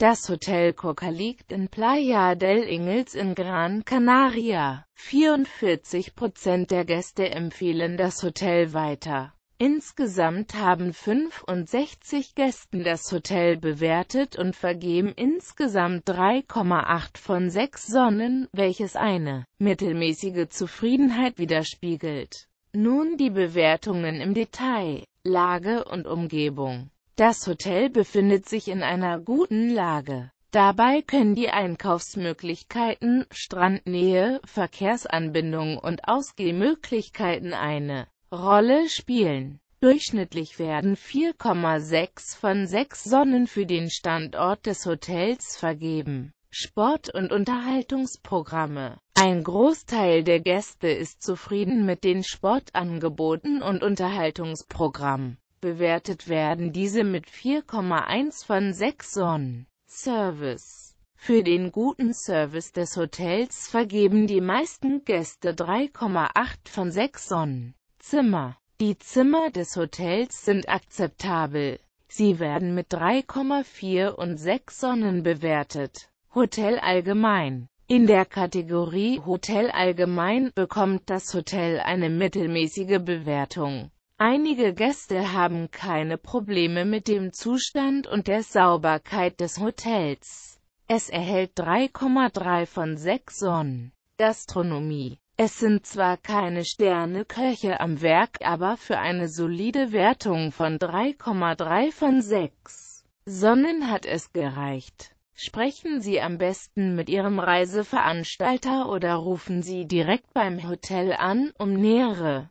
Das Hotel Coca liegt in Playa del Ingles in Gran Canaria. 44 Prozent der Gäste empfehlen das Hotel weiter. Insgesamt haben 65 Gästen das Hotel bewertet und vergeben insgesamt 3,8 von 6 Sonnen, welches eine mittelmäßige Zufriedenheit widerspiegelt. Nun die Bewertungen im Detail, Lage und Umgebung. Das Hotel befindet sich in einer guten Lage. Dabei können die Einkaufsmöglichkeiten, Strandnähe, Verkehrsanbindungen und Ausgehmöglichkeiten eine Rolle spielen. Durchschnittlich werden 4,6 von 6 Sonnen für den Standort des Hotels vergeben. Sport- und Unterhaltungsprogramme. Ein Großteil der Gäste ist zufrieden mit den Sportangeboten und Unterhaltungsprogrammen. Bewertet werden diese mit 4,1 von 6 Sonnen. Service für den guten Service des Hotels vergeben die meisten Gäste 3,8 von 6 Sonnen. Zimmer. Die Zimmer des Hotels sind akzeptabel. Sie werden mit 3,4 und 6 Sonnen bewertet. Hotel allgemein. In der Kategorie Hotel allgemein bekommt das Hotel eine mittelmäßige Bewertung. Einige Gäste haben keine Probleme mit dem Zustand und der Sauberkeit des Hotels. Es erhält 3,3 von 6 Sonnen. Gastronomie. Es sind zwar keine Sterneköche am Werk, aber für eine solide Wertung von 3,3 von 6 Sonnen hat es gereicht. Sprechen Sie am besten mit Ihrem Reiseveranstalter oder rufen Sie direkt beim Hotel an, um nähere